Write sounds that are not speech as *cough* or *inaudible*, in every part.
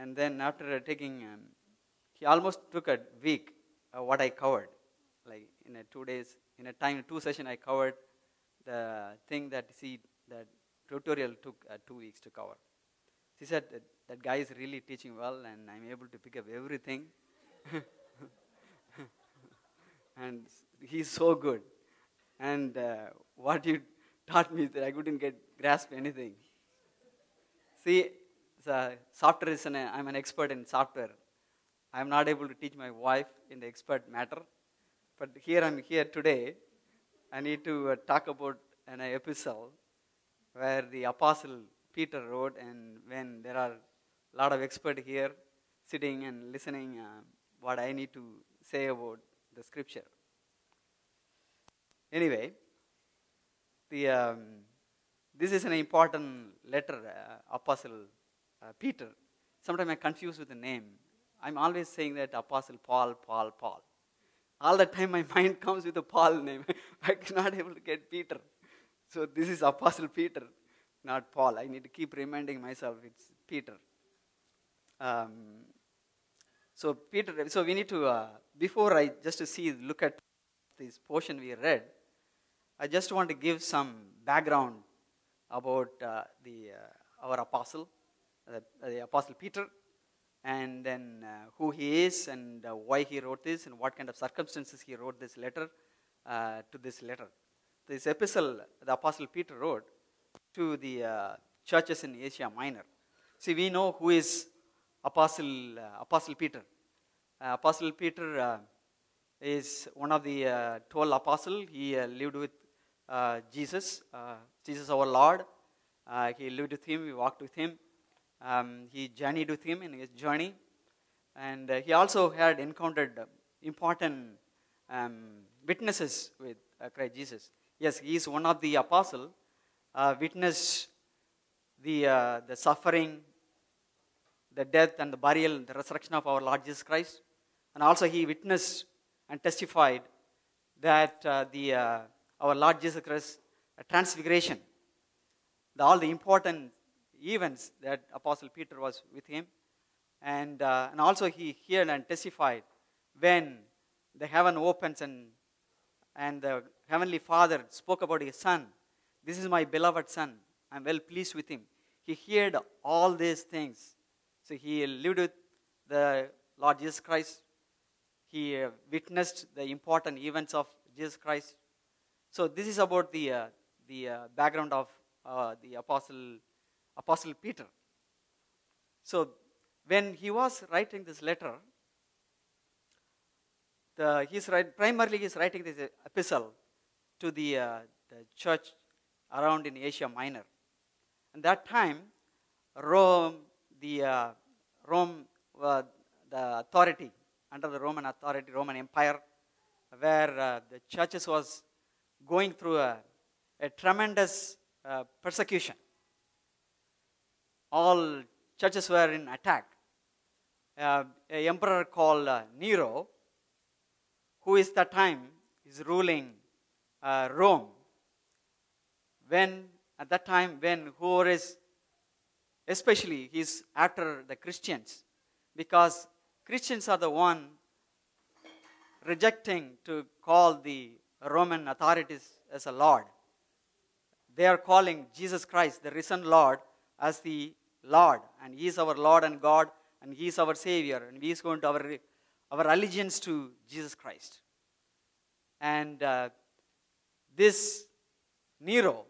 And then after taking, um, he almost took a week uh, what I covered. Like in a two days, in a time, two session, I covered the thing that see that tutorial took uh, two weeks to cover. She said that, that guy is really teaching well, and I'm able to pick up everything. *laughs* and he's so good. And uh, what you taught me that I couldn't get grasp anything. See, software is an, I'm an expert in software. I'm not able to teach my wife in the expert matter. But here I'm here today. I need to uh, talk about an epistle where the apostle Peter wrote and when there are a lot of experts here sitting and listening uh, what I need to say about the scripture. Anyway, the, um, this is an important letter uh, apostle uh, Peter. Sometimes I confuse with the name. I'm always saying that Apostle Paul, Paul, Paul. All the time my *laughs* mind comes with the Paul name. *laughs* I cannot able to get Peter. So this is Apostle Peter, not Paul. I need to keep reminding myself it's Peter. Um, so Peter, so we need to uh, before I just to see look at this portion we read. I just want to give some background about uh, the uh, our apostle the, the Apostle Peter, and then uh, who he is and uh, why he wrote this and what kind of circumstances he wrote this letter uh, to this letter. This epistle the Apostle Peter wrote to the uh, churches in Asia Minor. See, we know who is Apostle, uh, Apostle Peter. Uh, apostle Peter is one of the 12 apostles. He lived with Jesus, Jesus our Lord. he lived with him, he walked with him um, he journeyed with him in his journey, and uh, he also had encountered important um, witnesses with uh, Christ Jesus. Yes, he is one of the apostles, uh, witnessed the, uh, the suffering, the death and the burial, the resurrection of our Lord Jesus Christ. And also he witnessed and testified that uh, the, uh, our Lord Jesus Christ transfiguration, the, all the important events that Apostle Peter was with him. And, uh, and also he heard and testified when the heaven opens and, and the heavenly Father spoke about his son. This is my beloved son. I'm well pleased with him. He heard all these things. So he lived with the Lord Jesus Christ. He uh, witnessed the important events of Jesus Christ. So this is about the, uh, the uh, background of uh, the Apostle Apostle Peter. So, when he was writing this letter, the, he's write, primarily he's writing this epistle to the, uh, the church around in Asia Minor. And that time, Rome, the uh, Rome, uh, the authority under the Roman authority, Roman Empire, where uh, the churches was going through a, a tremendous uh, persecution all churches were in attack. Uh, an emperor called uh, Nero, who is the time is ruling uh, Rome. When at that time, when who is especially he's after the Christians, because Christians are the one rejecting to call the Roman authorities as a Lord. They are calling Jesus Christ the risen Lord as the Lord, and He is our Lord and God, and He is our Savior, and He is going to our, our allegiance to Jesus Christ. And uh, this Nero,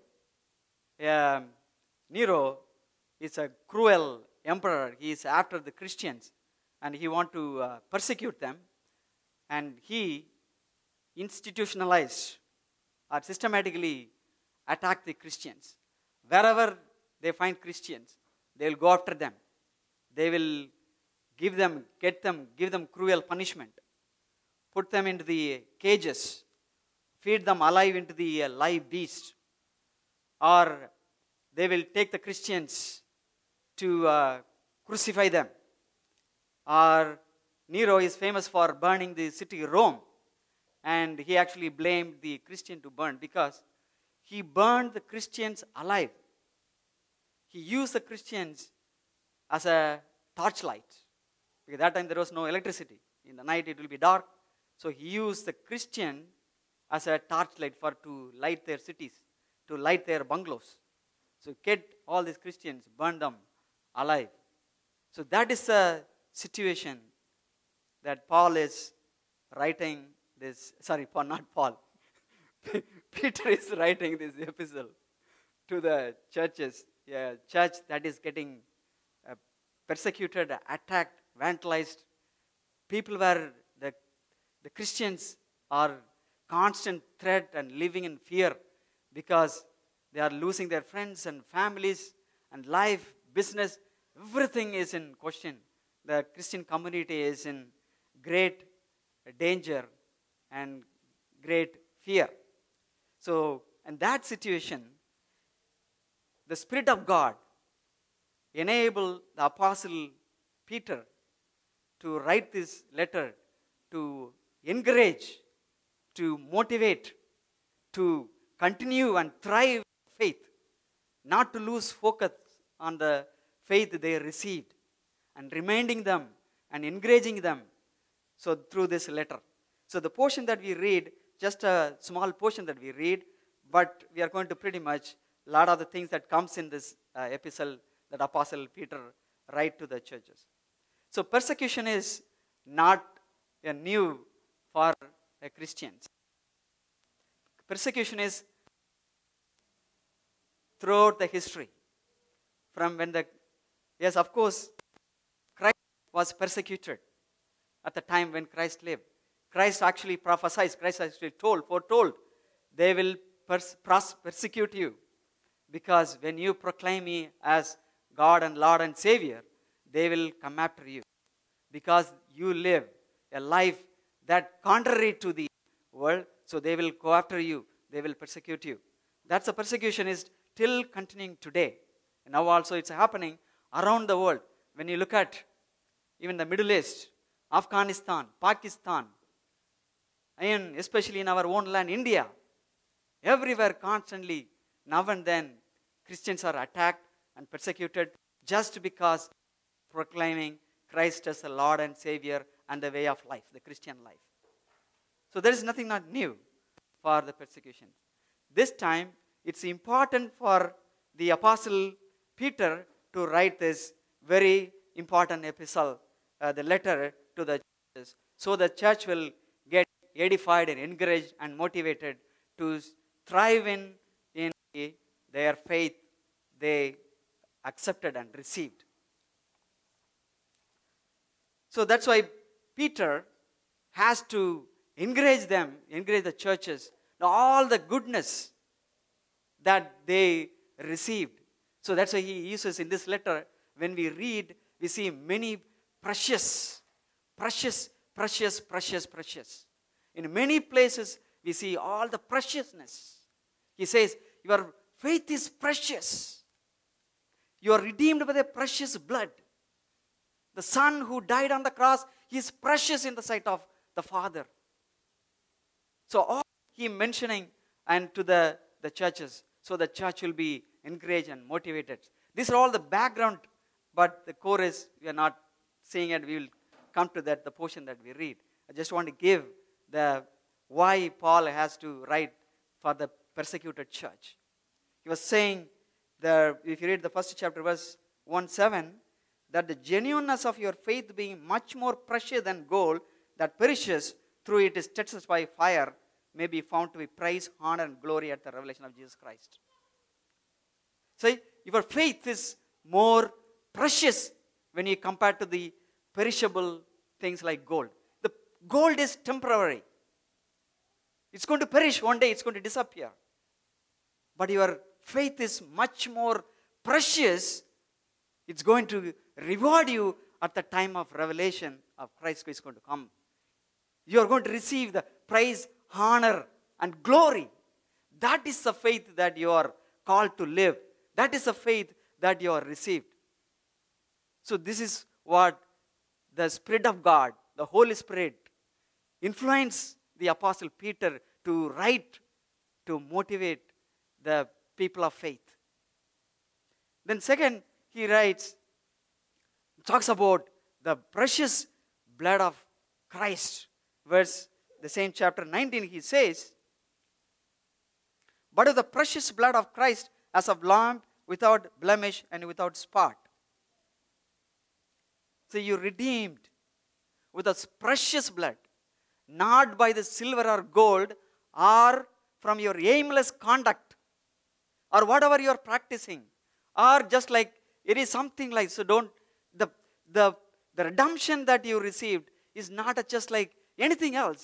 um, Nero is a cruel emperor. He is after the Christians, and he want to uh, persecute them. And he institutionalized or systematically attacked the Christians. Wherever they find Christians, they will go after them. They will give them, get them, give them cruel punishment, put them into the cages, feed them alive into the uh, live beasts, or they will take the Christians to uh, crucify them. Or Nero is famous for burning the city Rome, and he actually blamed the Christian to burn because he burned the Christians alive he used the Christians as a torchlight. Because that time there was no electricity. In the night it will be dark. So he used the Christian as a torchlight for to light their cities, to light their bungalows. So get all these Christians, burn them alive. So that is the situation that Paul is writing this, sorry, not Paul. *laughs* Peter is writing this epistle to the churches a church that is getting uh, persecuted, attacked, vandalized. People where the, the Christians are constant threat and living in fear because they are losing their friends and families and life, business, everything is in question. The Christian community is in great danger and great fear. So, in that situation, the Spirit of God enabled the Apostle Peter to write this letter to encourage, to motivate, to continue and thrive faith, not to lose focus on the faith they received, and reminding them and encouraging them so through this letter. So the portion that we read, just a small portion that we read, but we are going to pretty much a lot of the things that comes in this uh, epistle that apostle peter write to the churches so persecution is not a new for a christians persecution is throughout the history from when the yes of course christ was persecuted at the time when christ lived christ actually prophesied christ actually told foretold they will pers- pers- persecute you because when you proclaim me as God and Lord and Savior, they will come after you because you live a life that contrary to the world, so they will go after you, they will persecute you. That's a persecution is still continuing today. And now also it's happening around the world. When you look at even the Middle East, Afghanistan, Pakistan, and especially in our own land, India, everywhere constantly now and then, Christians are attacked and persecuted just because proclaiming Christ as the Lord and Savior and the way of life, the Christian life. So there is nothing not new for the persecution. This time, it's important for the Apostle Peter to write this very important epistle, uh, the letter to the churches, so the church will get edified and encouraged and motivated to thrive in their faith they accepted and received. So that's why Peter has to encourage them, encourage the churches, all the goodness that they received. So that's why he uses in this letter, when we read, we see many precious, precious, precious, precious, precious. In many places, we see all the preciousness. He says, your faith is precious. You are redeemed by the precious blood. The Son who died on the cross is precious in the sight of the Father. So, all he mentioning and to the, the churches, so the church will be encouraged and motivated. These are all the background, but the core is we are not seeing it. We will come to that, the portion that we read. I just want to give the why Paul has to write for the persecuted church. He was saying that if you read the first chapter, verse 1 7, that the genuineness of your faith being much more precious than gold that perishes through it is tested by fire may be found to be praise, honor, and glory at the revelation of Jesus Christ. See, your faith is more precious when you compare to the perishable things like gold. The gold is temporary. It's going to perish one day, it's going to disappear but your faith is much more precious. It's going to reward you at the time of revelation of Christ who is going to come. You are going to receive the praise, honor, and glory. That is the faith that you are called to live. That is the faith that you are received. So, this is what the Spirit of God, the Holy Spirit, influenced the Apostle Peter to write, to motivate the people of faith. Then, second, he writes, talks about the precious blood of Christ. Verse, the same chapter 19, he says, But of the precious blood of Christ as of lamb without blemish and without spot. So you redeemed with this precious blood, not by the silver or gold or from your aimless conduct or whatever you are practicing or just like it is something like so don't the the the redemption that you received is not just like anything else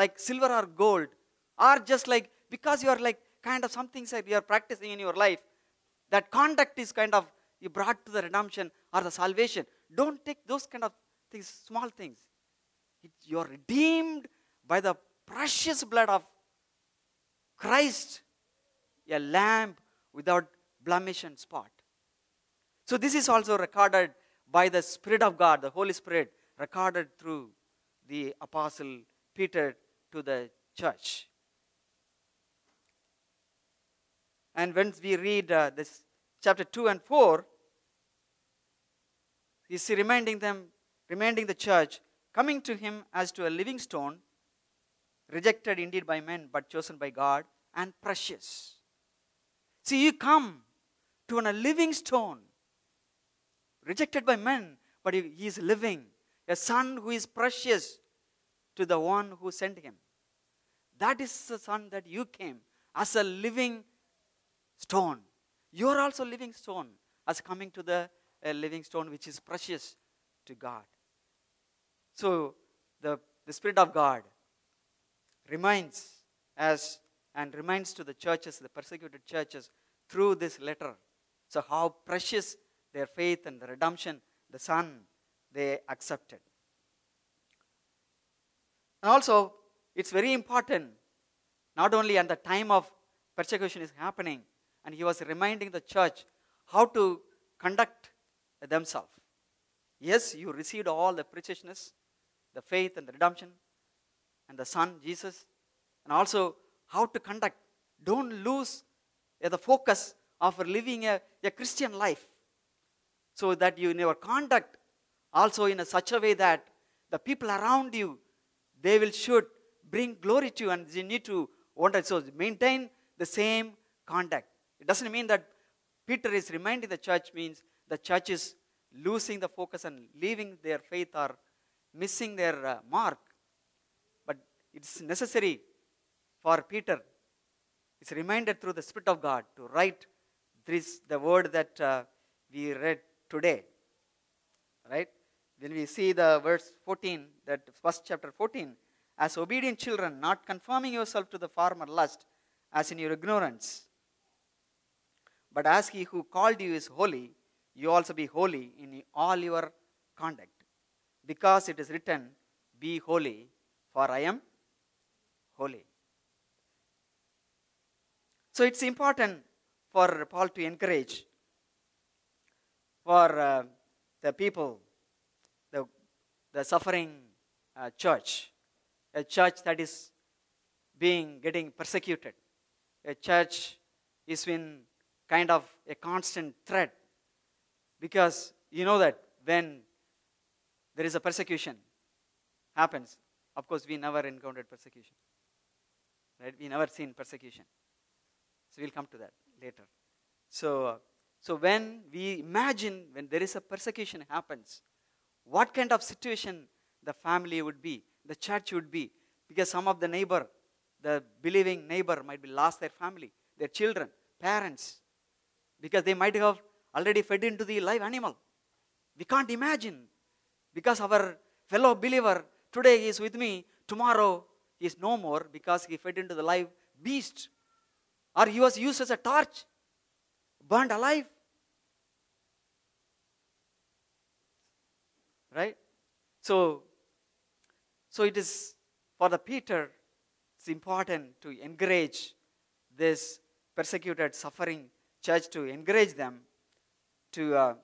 like silver or gold or just like because you are like kind of something that you are practicing in your life that conduct is kind of you brought to the redemption or the salvation don't take those kind of things small things you are redeemed by the precious blood of christ a lamb without blemish and spot. So this is also recorded by the Spirit of God, the Holy Spirit, recorded through the Apostle Peter to the church. And when we read uh, this chapter 2 and 4, he's reminding them, reminding the church, coming to him as to a living stone, rejected indeed by men, but chosen by God, and precious. See, you come to a living stone, rejected by men, but he is living, a son who is precious to the one who sent him. That is the son that you came as a living stone. You are also living stone as coming to the living stone which is precious to God. So the, the Spirit of God reminds us and reminds to the churches, the persecuted churches, through this letter. So, how precious their faith and the redemption, the Son, they accepted. And also, it's very important, not only at the time of persecution is happening, and he was reminding the church how to conduct themselves. Yes, you received all the preciousness, the faith and the redemption, and the Son, Jesus, and also how to conduct. Don't lose the focus of living a, a Christian life so that you never conduct also in a such a way that the people around you, they will should bring glory to you and you need to wonder. So maintain the same conduct. It doesn't mean that Peter is reminding the church means the church is losing the focus and leaving their faith or missing their uh, mark. But it's necessary for Peter is reminded through the Spirit of God to write this, the word that uh, we read today. Right? When we see the verse 14, that first chapter 14, as obedient children, not conforming yourself to the former lust, as in your ignorance. But as he who called you is holy, you also be holy in all your conduct. Because it is written, Be holy, for I am holy. So it's important for Paul to encourage for uh, the people, the, the suffering uh, church, a church that is being getting persecuted, a church is in kind of a constant threat because you know that when there is a persecution happens of course we never encountered persecution right we never seen persecution so we'll come to that later. So, so when we imagine when there is a persecution happens, what kind of situation the family would be, the church would be, because some of the neighbor, the believing neighbor might be lost their family, their children, parents, because they might have already fed into the live animal. We can't imagine because our fellow believer today is with me, tomorrow is no more because he fed into the live beast or he was used as a torch, burned alive. Right? So, so it is for the Peter, it's important to encourage this persecuted, suffering church to encourage them to, uh,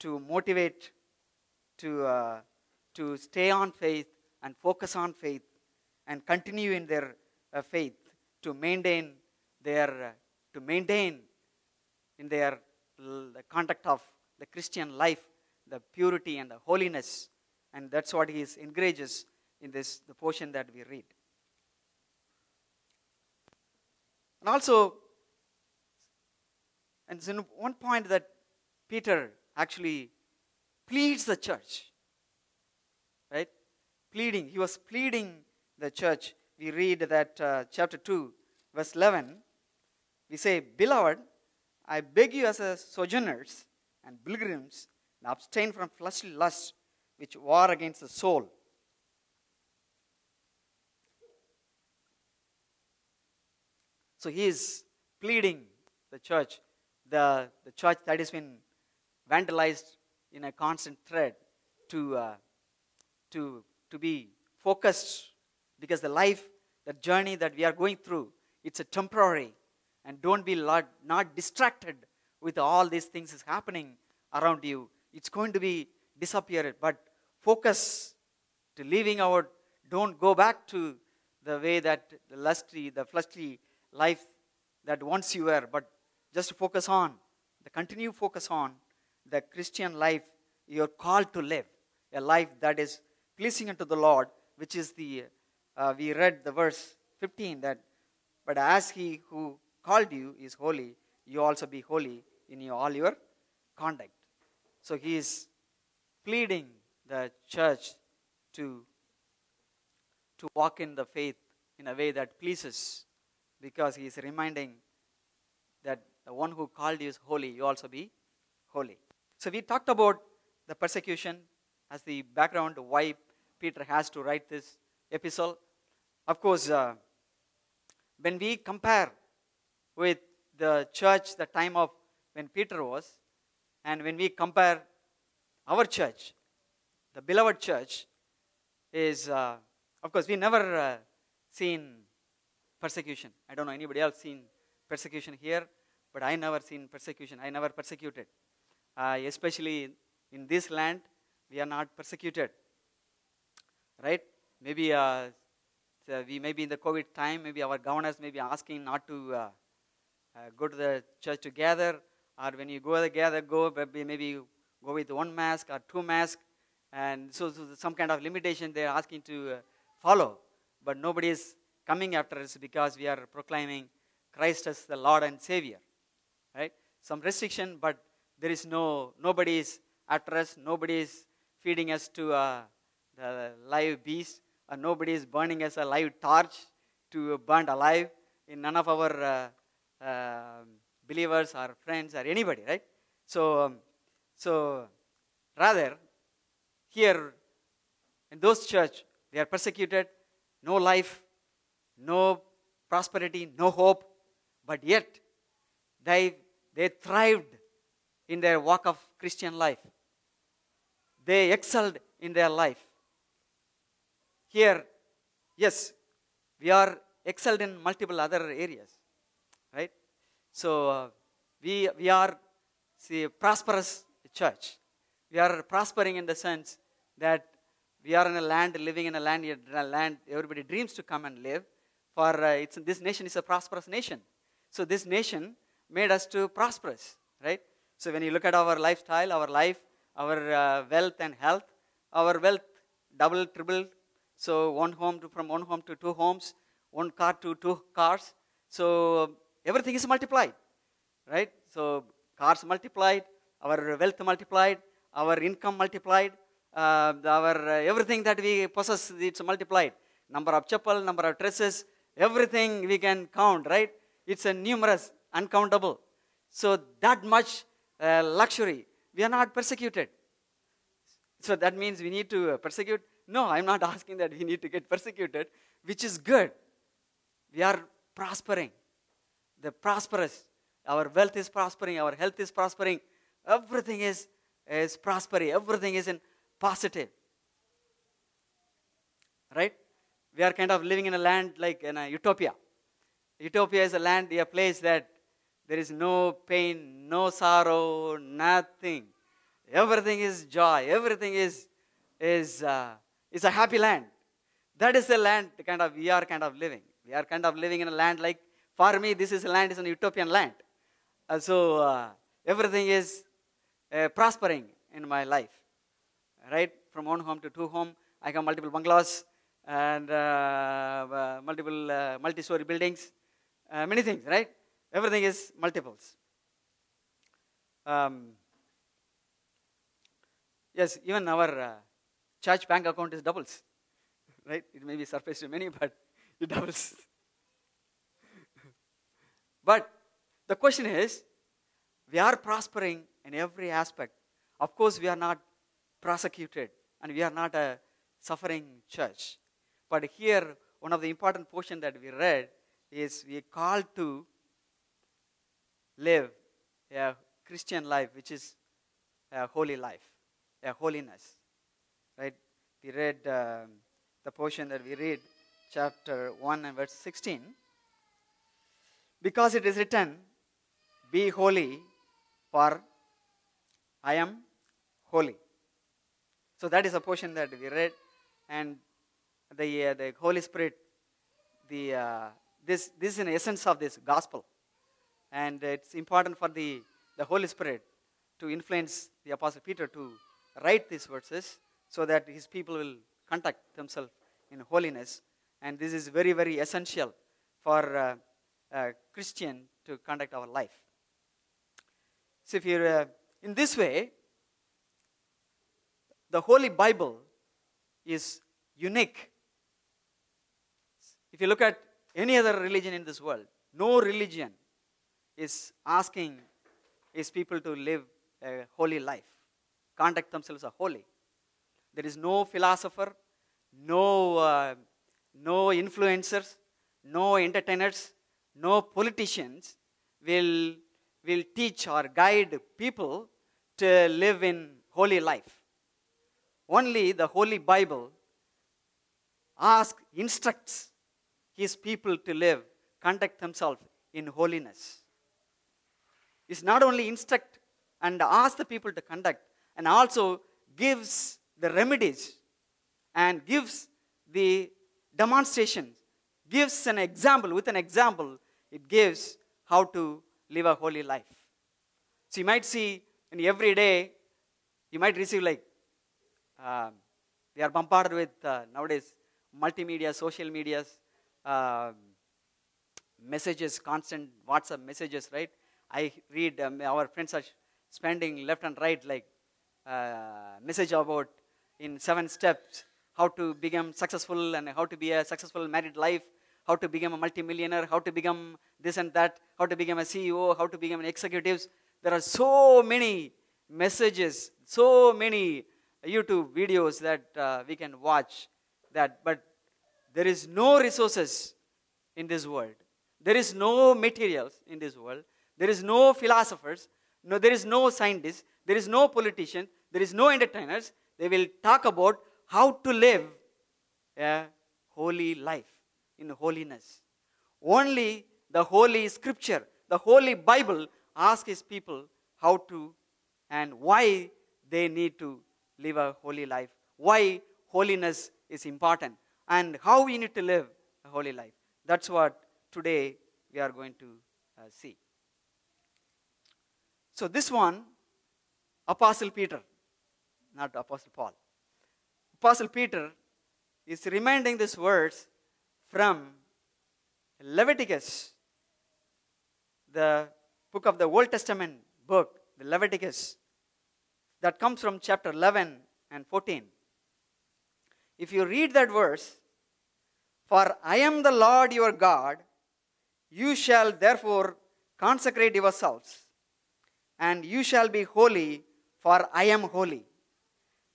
to motivate, to, uh, to stay on faith and focus on faith and continue in their uh, faith to maintain their, uh, to maintain in their the conduct of the Christian life, the purity and the holiness. And that's what he encourages in this the portion that we read. And also, and it's in one point that Peter actually pleads the church. Right? Pleading. He was pleading the church. We read that uh, chapter 2, verse 11. We say, Beloved, I beg you as a sojourners and pilgrims, and abstain from fleshly lusts which war against the soul. So he is pleading the church, the, the church that has been vandalized in a constant thread to, uh, to, to be focused because the life, the journey that we are going through, it's a temporary and don't be not distracted with all these things is happening around you it's going to be disappeared but focus to leaving our don't go back to the way that the lusty the fleshly life that once you were but just focus on the continue focus on the christian life you're called to live a life that is pleasing unto the lord which is the uh, we read the verse 15 that but as he who called you is holy, you also be holy in your, all your conduct. So he is pleading the church to, to walk in the faith in a way that pleases because he is reminding that the one who called you is holy, you also be holy. So we talked about the persecution as the background why Peter has to write this epistle. Of course, uh, when we compare with the church the time of when Peter was, and when we compare our church, the beloved church, is uh, of course we never uh, seen persecution. I don't know anybody else seen persecution here, but I never seen persecution. I never persecuted, uh, especially in this land. We are not persecuted, right? Maybe uh, so uh, we may be in the COVID time. Maybe our governors may be asking not to uh, uh, go to the church together, or when you go together, go maybe go with one mask or two masks, and so, so some kind of limitation they are asking to uh, follow. But nobody is coming after us because we are proclaiming Christ as the Lord and Savior, right? Some restriction, but there is no nobody is after us, nobody is feeding us to uh, the live beast, or nobody is burning us a live torch to burn alive. In none of our uh, um, believers or friends or anybody, right? So, um, so rather, here in those church, they are persecuted, no life, no prosperity, no hope, but yet they, they thrived in their walk of Christian life. They excelled in their life. Here, yes, we are excelled in multiple other areas right? So uh, we, we are see, a prosperous church. We are prospering in the sense that we are in a land, living in a land, in a land everybody dreams to come and live. For uh, it's, this nation is a prosperous nation. So this nation made us to prosperous, right? So when you look at our lifestyle, our life, our uh, wealth and health, our wealth double, triple. So one home to, from one home to two homes, one car to two cars. So everything is multiplied, right? So cars multiplied, our wealth multiplied, our income multiplied, uh, our uh, everything that we possess, it's multiplied. Number of chappal, number of dresses, everything we can count, right? It's a numerous, uncountable. So that much uh, luxury, we are not persecuted. So that means we need to uh, persecute. No, I'm not *laughs* asking that we need to get persecuted, which is good. We are prospering the prosperous. Our wealth is prospering, our health is prospering, everything is, is prospering, everything is in positive. Right? We are kind of living in a land like in a utopia. Utopia is a land, a place that there is no pain, no sorrow, nothing. Everything is joy. Everything is, is, uh, is a happy land. That is the land kind of we are kind of living. We are kind of living in a land like for me, this is land is an utopian land. Uh, so uh, everything is uh, prospering in my life, right? From one home to two home, I have multiple bungalows and uh, uh, multiple uh, multi-story buildings, many things, right? Everything is multiples. Um, yes, even our church bank account is doubles, *laughs* right? It may be surface to many, but it *laughs* doubles. But the question is, we are prospering in every aspect. Of course, we are not prosecuted and we are not a suffering church. But here, one of the important portions that we read is we are called to live a Christian life, which is a holy life, a holiness. Right? We read um, the portion that we read, chapter 1 and verse 16. Because it is written, Be holy, for I am holy. So that is a portion that we read, and the, uh, the Holy Spirit, the, uh, this, this is an essence of this gospel. And it's important for the, the Holy Spirit to influence the Apostle Peter to write these verses so that his people will conduct themselves in holiness. And this is very, very essential for. Uh, Christian to conduct our life. So, if you're uh, in this way, the Holy Bible is unique. If you look at any other religion in this world, no religion is asking its people to live a holy life, conduct themselves as holy. There is no philosopher, no, uh, no influencers, no entertainers, no politicians will, will teach or guide people to live in holy life. Only the Holy Bible asks, instructs his people to live, conduct themselves in holiness. It's not only instruct and ask the people to conduct, and also gives the remedies and gives the demonstrations, gives an example with an example it gives how to live a holy life. So you might see, and every day, you might receive like, uh, um, we are bombarded with uh, nowadays multimedia, social medias, uh, messages, constant WhatsApp messages, right? I read um, our friends are spending left and right like uh, message about in seven steps how to become successful and how to be a successful married life how to become a multimillionaire, how to become this and that, how to become a CEO, how to become an executive. There are so many messages, so many YouTube videos that uh, we can watch that, but there is no resources in this world. There is no materials in this world. There is no philosophers. No, there is no scientists. There is no politician. There is no entertainers. They will talk about how to live a holy life in holiness. Only the Holy Scripture, the Holy Bible, asks His people how to and why they need to live a holy life, why holiness is important, and how we need to live a holy life. That's what today we are going to uh, see. So, this one, Apostle Peter, not Apostle Paul. Apostle Peter is reminding these words from Leviticus, the book of the Old Testament book, the Leviticus, that comes from chapter 11 and 14. If you read that verse, For I am the Lord your God, you shall therefore consecrate yourselves, and you shall be holy, for I am holy.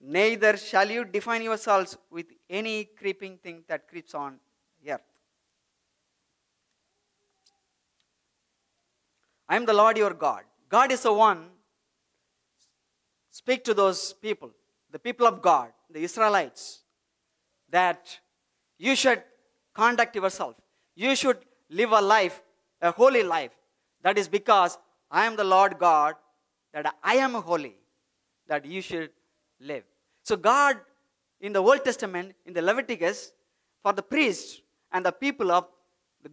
Neither shall you define yourselves with any creeping thing that creeps on earth. I am the Lord your God. God is the one. Speak to those people, the people of God, the Israelites, that you should conduct yourself. You should live a life, a holy life. That is because I am the Lord God, that I am holy, that you should live. So, God in the Old Testament, in the Leviticus, for the priests and the people of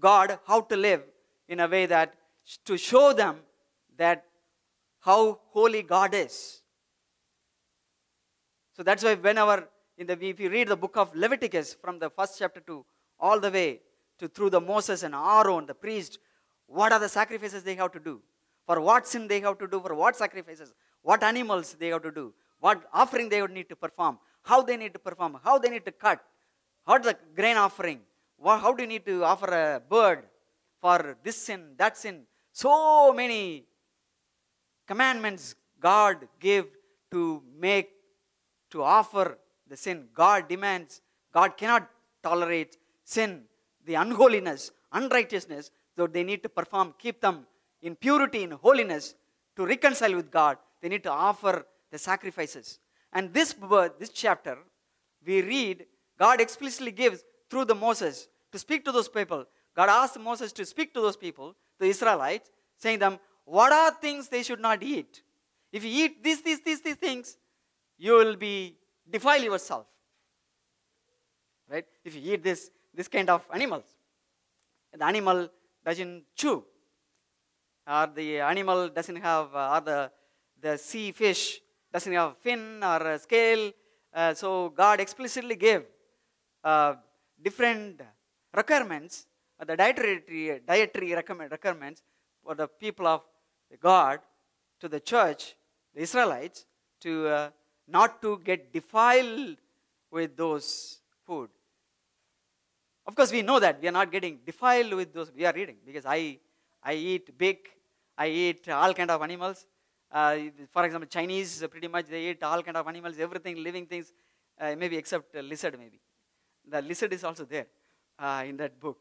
God how to live in a way that to show them that how holy God is. So that's why whenever in the if you read the book of Leviticus from the first chapter to all the way to through the Moses and Aaron, the priest, what are the sacrifices they have to do? For what sin they have to do, for what sacrifices, what animals they have to do, what offering they would need to perform, how they need to perform, how they need to cut, how the grain offering, how do you need to offer a bird for this sin, that sin? So many commandments God gave to make, to offer the sin. God demands, God cannot tolerate sin, the unholiness, unrighteousness, so they need to perform, keep them in purity, in holiness, to reconcile with God. They need to offer the sacrifices. And this, this chapter, we read, God explicitly gives through the Moses to speak to those people. God asked Moses to speak to those people, the Israelites, saying them, what are things they should not eat? If you eat these, these, these, these things, you will be defile yourself. Right? If you eat this, this kind of animals, the animal doesn't chew, or the animal doesn't have, uh, or the, the sea fish doesn't have fin or a scale. Uh, so God explicitly gave uh, different requirements, uh, the dietary, dietary requirements for the people of God to the church, the Israelites, to uh, not to get defiled with those food. Of course, we know that we are not getting defiled with those we are eating because I, I eat big, I eat all kind of animals. Uh, for example, Chinese pretty much they eat all kind of animals, everything, living things, uh, maybe except lizard maybe. The lizard is also there uh, in that book.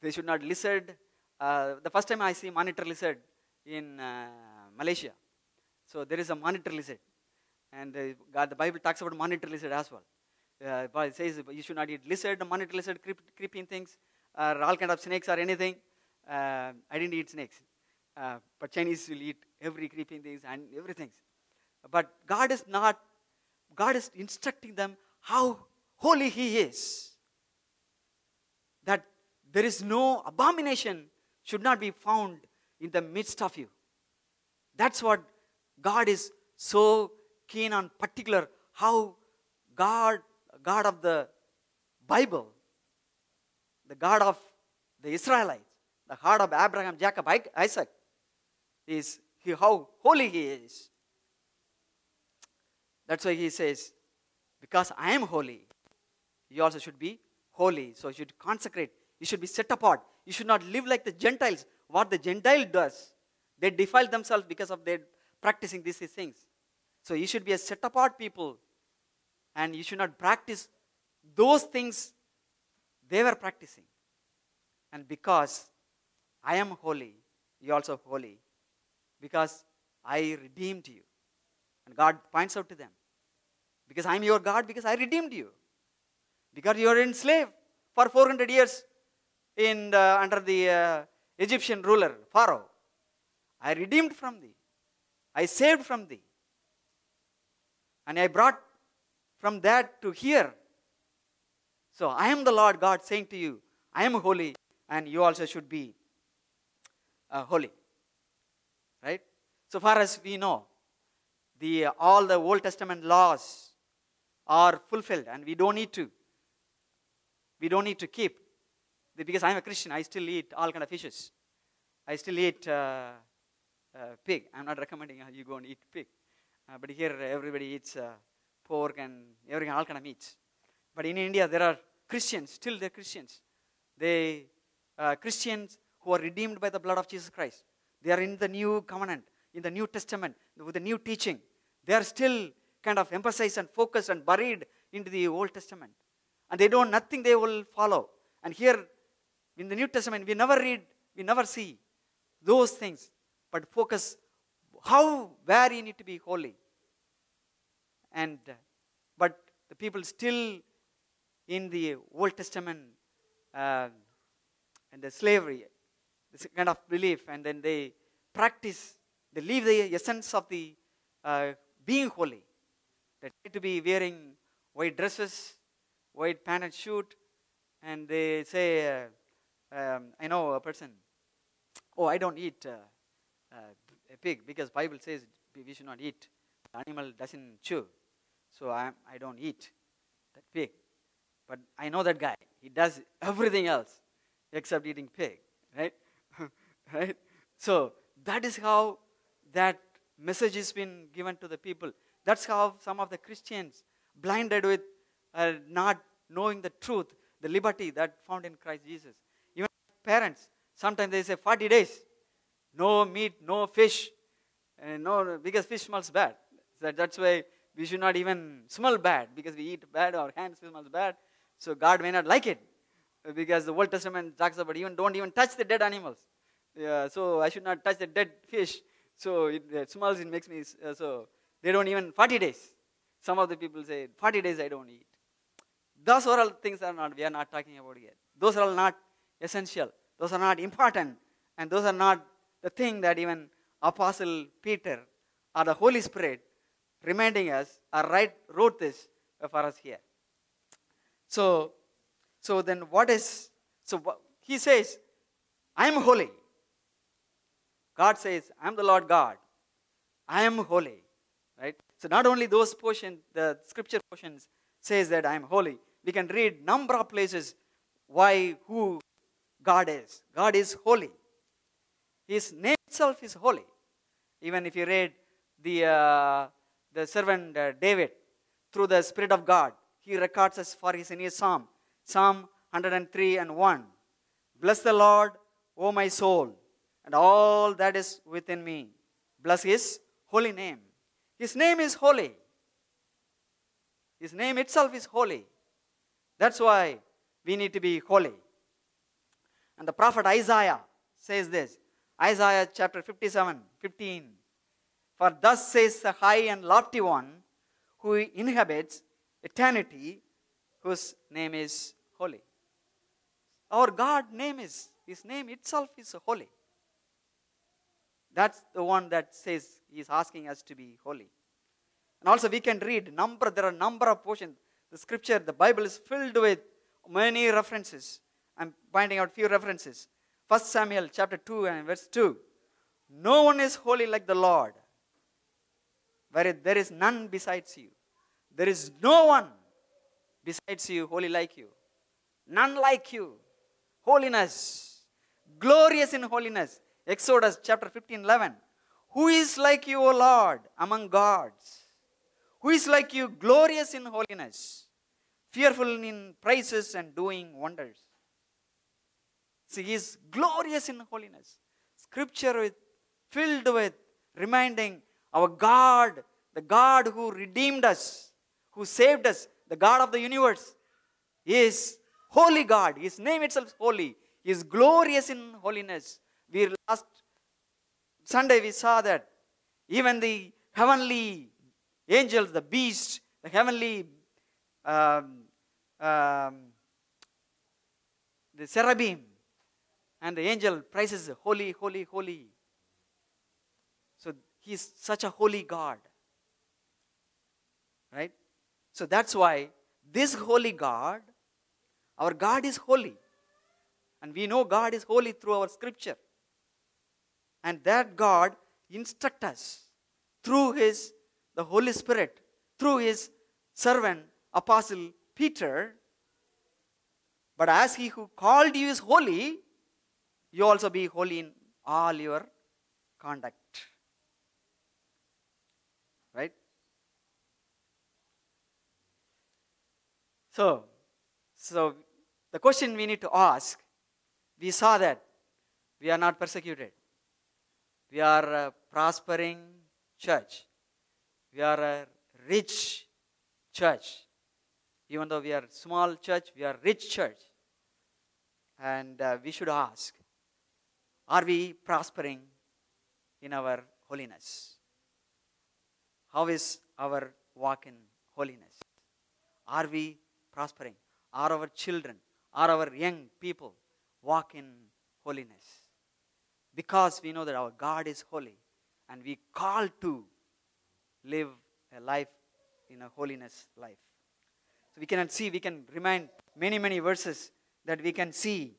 They should not lizard. Uh, the first time I see monitor lizard in uh, Malaysia. So there is a monitor lizard. And God, the Bible talks about monitor lizard as well. Uh, it says you should not eat lizard, monitor lizard, creep, creeping things, or all kind of snakes or anything. Uh, I didn't eat snakes. Uh, but Chinese will eat every creeping things and everything. But God is not, God is instructing them how holy He is. There is no abomination should not be found in the midst of you. That's what God is so keen on particular how God, God of the Bible, the God of the Israelites, the heart of Abraham, Jacob, Isaac, is he, how holy he is. That's why he says, because I am holy, you also should be holy. So you should consecrate you should be set apart. You should not live like the Gentiles. What the Gentile does, they defile themselves because of their practicing these things. So you should be a set apart people. And you should not practice those things they were practicing. And because I am holy, you also holy. Because I redeemed you. And God points out to them. Because I'm your God, because I redeemed you. Because you were enslaved for 400 years in the, under the uh, Egyptian ruler, Pharaoh. I redeemed from thee. I saved from thee. And I brought from that to here. So I am the Lord God saying to you, I am holy, and you also should be uh, holy. Right? So far as we know, the, uh, all the Old Testament laws are fulfilled, and we don't need to. We don't need to keep because I'm a Christian, I still eat all kind of fishes. I still eat uh, uh, pig. I'm not recommending uh, you go and eat pig. Uh, but here everybody eats uh, pork and everything, all kind of meats. But in India, there are Christians, still they're Christians. They, uh, Christians who are redeemed by the blood of Jesus Christ. They are in the new covenant, in the New Testament, with the new teaching. They are still kind of emphasized and focused and buried into the Old Testament. And they know nothing they will follow. And here in the New Testament, we never read, we never see those things, but focus how, where you need to be holy. And, but the people still in the Old Testament uh, and the slavery, this kind of belief, and then they practice, they leave the essence of the uh, being holy. They try to be wearing white dresses, white patterned and they say, uh, um, I know a person, oh, I don't eat uh, uh, a pig because Bible says we should not eat. The animal doesn't chew, so I, I don't eat that pig. But I know that guy. He does *laughs* everything else except eating pig, right? *laughs* right? So that is how that message has been given to the people. That's how some of the Christians, blinded with uh, not knowing the truth, the liberty that found in Christ Jesus, parents. Sometimes they say 40 days, no meat, no fish, and eh, no, because fish smells bad. That, that's why we should not even smell bad because we eat bad, our hands smell bad. So God may not like it because the Old Testament talks about even don't even touch the dead animals. Yeah, so I should not touch the dead fish. So it, it smells, it makes me, uh, so they don't even, 40 days. Some of the people say, 40 days I don't eat. Those are all things are not, we are not talking about yet. Those are all not essential. Those are not important. And those are not the thing that even Apostle Peter or the Holy Spirit reminding us or right, wrote this for us here. So, so then what is, so he says, I am holy. God says, I am the Lord God. I am holy. Right? So not only those portions, the scripture portions says that I am holy. We can read number of places why, who, God is. God is holy. His name itself is holy. Even if you read the, uh, the servant uh, David, through the Spirit of God, he records us for his in his psalm, Psalm 103 and 1. Bless the Lord, O my soul, and all that is within me. Bless his holy name. His name is holy. His name itself is holy. That's why we need to be holy. And the prophet Isaiah says this Isaiah chapter 57, 15. For thus says the high and lofty one who inhabits eternity, whose name is holy. Our God name is, his name itself is holy. That's the one that says he's asking us to be holy. And also we can read number, there are number of portions. The scripture, the Bible is filled with many references I'm finding out few references. 1 Samuel chapter 2 and verse 2. No one is holy like the Lord, where there is none besides you. There is no one besides you holy like you. None like you. Holiness. Glorious in holiness. Exodus chapter 15, 11. Who is like you, O Lord, among gods? Who is like you, glorious in holiness, fearful in praises and doing wonders? See, he is glorious in holiness. Scripture with, filled with reminding our God, the God who redeemed us, who saved us, the God of the universe, is holy God. His name itself is holy. He is glorious in holiness. We last Sunday we saw that even the heavenly angels, the beast, the heavenly um, um, the seraphim. And the angel praises holy, holy, holy. So he is such a holy God. Right? So that's why this holy God, our God is holy. And we know God is holy through our scripture. And that God instruct us through his the Holy Spirit, through his servant, Apostle Peter. But as he who called you is holy, you also be holy in all your conduct. Right? So, so the question we need to ask, we saw that we are not persecuted. We are a prospering church. We are a rich church. Even though we are a small church, we are rich church. And uh, we should ask, are we prospering in our holiness? How is our walk in holiness? Are we prospering? Are our children, are our young people walk in holiness? Because we know that our God is holy and we call to live a life in a holiness life. So we cannot see, we can remind many, many verses that we can see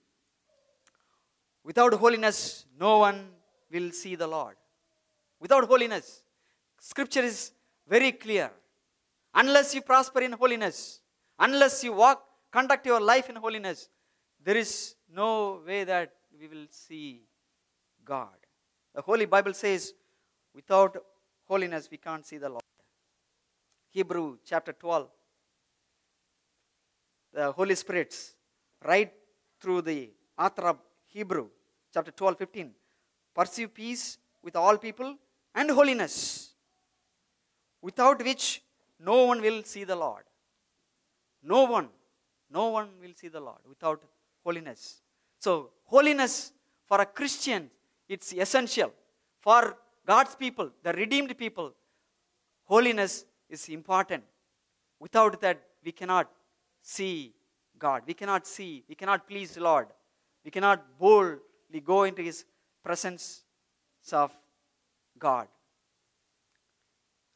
Without holiness, no one will see the Lord. Without holiness, scripture is very clear. Unless you prosper in holiness, unless you walk, conduct your life in holiness, there is no way that we will see God. The Holy Bible says, without holiness, we can't see the Lord. Hebrew chapter 12. The Holy Spirit's right through the author of Hebrew chapter 12, 15. Pursue peace with all people and holiness, without which no one will see the Lord. No one, no one will see the Lord without holiness. So, holiness for a Christian, it's essential. For God's people, the redeemed people, holiness is important. Without that, we cannot see God. We cannot see, we cannot please the Lord. We cannot bold we go into his presence of God.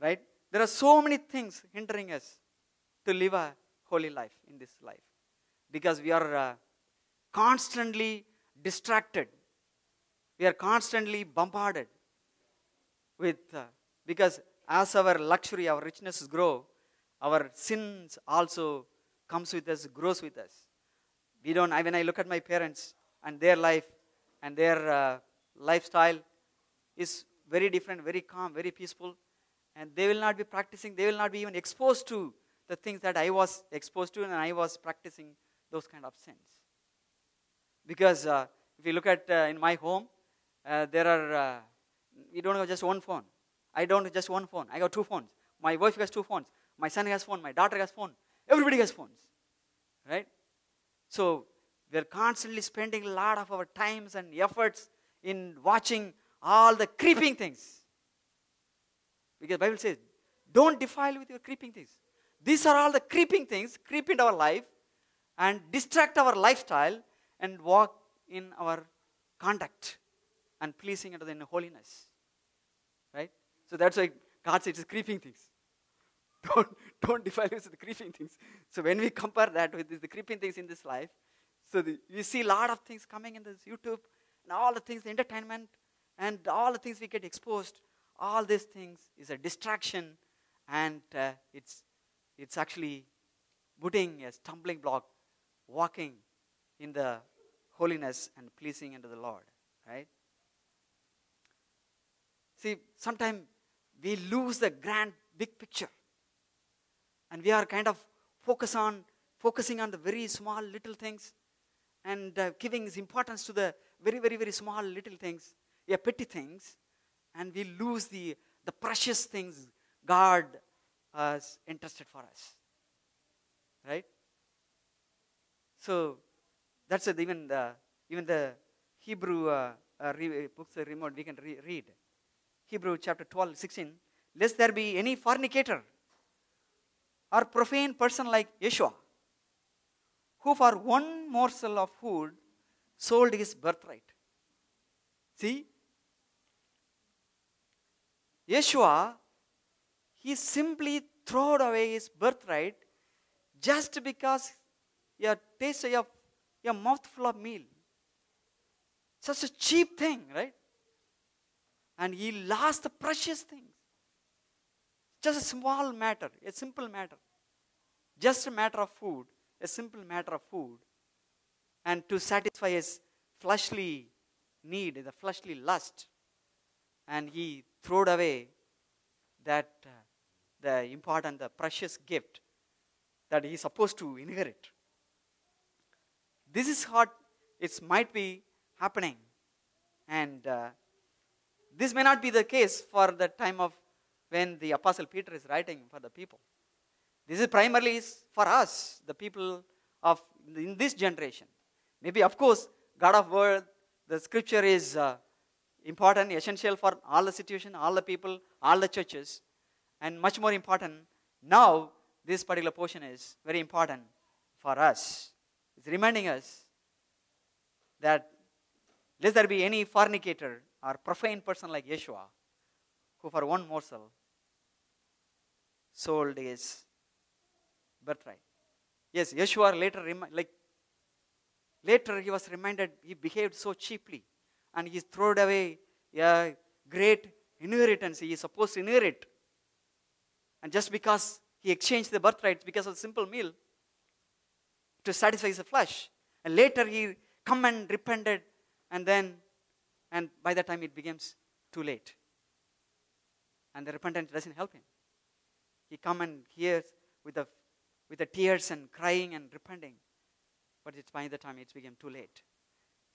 Right? There are so many things hindering us to live a holy life in this life because we are uh, constantly distracted. We are constantly bombarded with, uh, because as our luxury, our richness grow, our sins also comes with us, grows with us. We don't, I, when I look at my parents and their life, and their uh, lifestyle is very different, very calm, very peaceful. And they will not be practicing, they will not be even exposed to the things that I was exposed to and I was practicing those kind of sins. Because uh, if you look at uh, in my home, uh, there are, uh, we don't have just one phone. I don't have just one phone. I got two phones. My wife has two phones. My son has phone. My daughter has phone. Everybody has phones, right? So we are constantly spending a lot of our times and efforts in watching all the creeping things. Because Bible says, don't defile with your creeping things. These are all the creeping things creep into our life and distract our lifestyle and walk in our conduct and pleasing unto the holiness. Right? So that's why God says it is creeping things. *laughs* Don't, don't defile with the creeping things. So when we compare that with the creeping things in this life, so the, you see a lot of things coming in this YouTube and all the things, the entertainment and all the things we get exposed. All these things is a distraction and uh, it's, it's actually putting a stumbling block, walking in the holiness and pleasing unto the Lord, right? See, sometimes we lose the grand big picture and we are kind of focus on focusing on the very small little things and uh, giving is importance to the very, very, very small little things, yeah, petty things, and we lose the, the precious things God has entrusted for us. Right? So that's it. Even the, even the Hebrew uh, uh, re- uh, books are remote, we can re- read. Hebrew chapter 12, 16. Lest there be any fornicator or profane person like Yeshua who for one morsel of food sold his birthright. See, Yeshua, he simply threw away his birthright just because he had a, a mouthful of meal. Such a cheap thing, right? And he lost the precious things. Just a small matter, a simple matter. Just a matter of food a simple matter of food and to satisfy his fleshly need, the fleshly lust. And he threw away that uh, the important, the precious gift that he is supposed to inherit. This is what it might be happening. And uh, this may not be the case for the time of when the Apostle Peter is writing for the people. This is primarily for us, the people of in this generation. Maybe, of course, God of Word, the scripture is uh, important, essential for all the situation, all the people, all the churches, and much more important. Now, this particular portion is very important for us. It's reminding us that lest there be any fornicator or profane person like Yeshua, who for one morsel sold his birthright. Yes, Yeshua later, like, later he was reminded he behaved so cheaply and he thrown away a great inheritance he is supposed to inherit. And just because he exchanged the birthright because of a simple meal to satisfy his flesh. And later he come and repented and then, and by that time it becomes too late. And the repentance doesn't help him. He come and hears with the with the tears and crying and repenting. But it's by the time it became too late.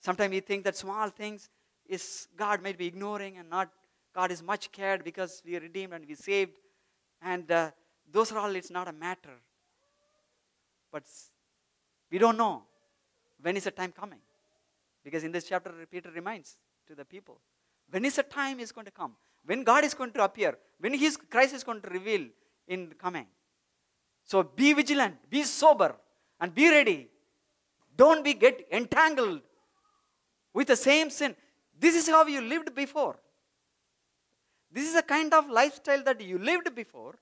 Sometimes we think that small things is God might be ignoring and not God is much cared because we are redeemed and we saved. And uh, those are all, it's not a matter. But we don't know when is the time coming. Because in this chapter, Peter reminds to the people, when is the time is going to come? When God is going to appear? When his Christ is going to reveal in coming? So be vigilant, be sober, and be ready. Don't be get entangled with the same sin. This is how you lived before. This is a kind of lifestyle that you lived before,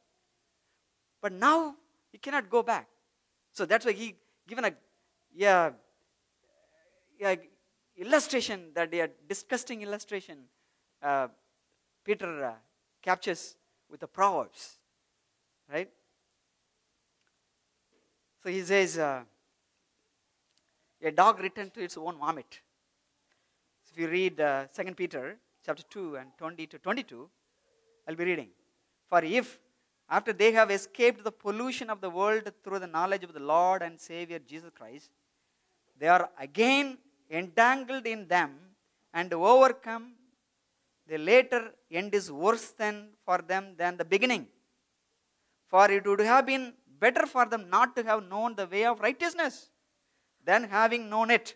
but now you cannot go back. So that's why he given a yeah, yeah illustration that a disgusting illustration uh, Peter uh, captures with the proverbs, right? So he says, uh, a dog returned to its own vomit. So if you read uh, 2 Peter chapter 2 and 20 to 22, I'll be reading. For if, after they have escaped the pollution of the world through the knowledge of the Lord and Savior Jesus Christ, they are again entangled in them and overcome, the later end is worse than for them than the beginning. For it would have been better for them not to have known the way of righteousness than having known it,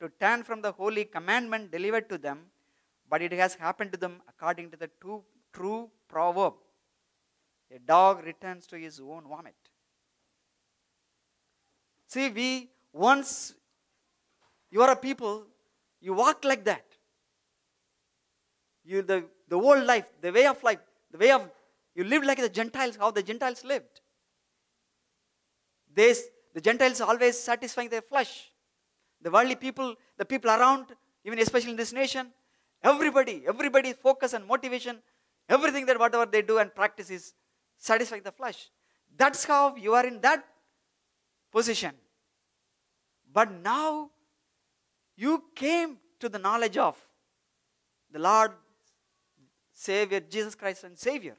to turn from the holy commandment delivered to them, but it has happened to them according to the true, true proverb a dog returns to his own vomit. See, we once you are a people, you walk like that. You the the whole life, the way of life, the way of you live like the Gentiles, how the Gentiles lived. They, the Gentiles always satisfying their flesh. The worldly people, the people around, even especially in this nation, everybody, everybody's focus and motivation, everything that whatever they do and practice is satisfying the flesh. That's how you are in that position. But now you came to the knowledge of the Lord, Savior, Jesus Christ and Savior.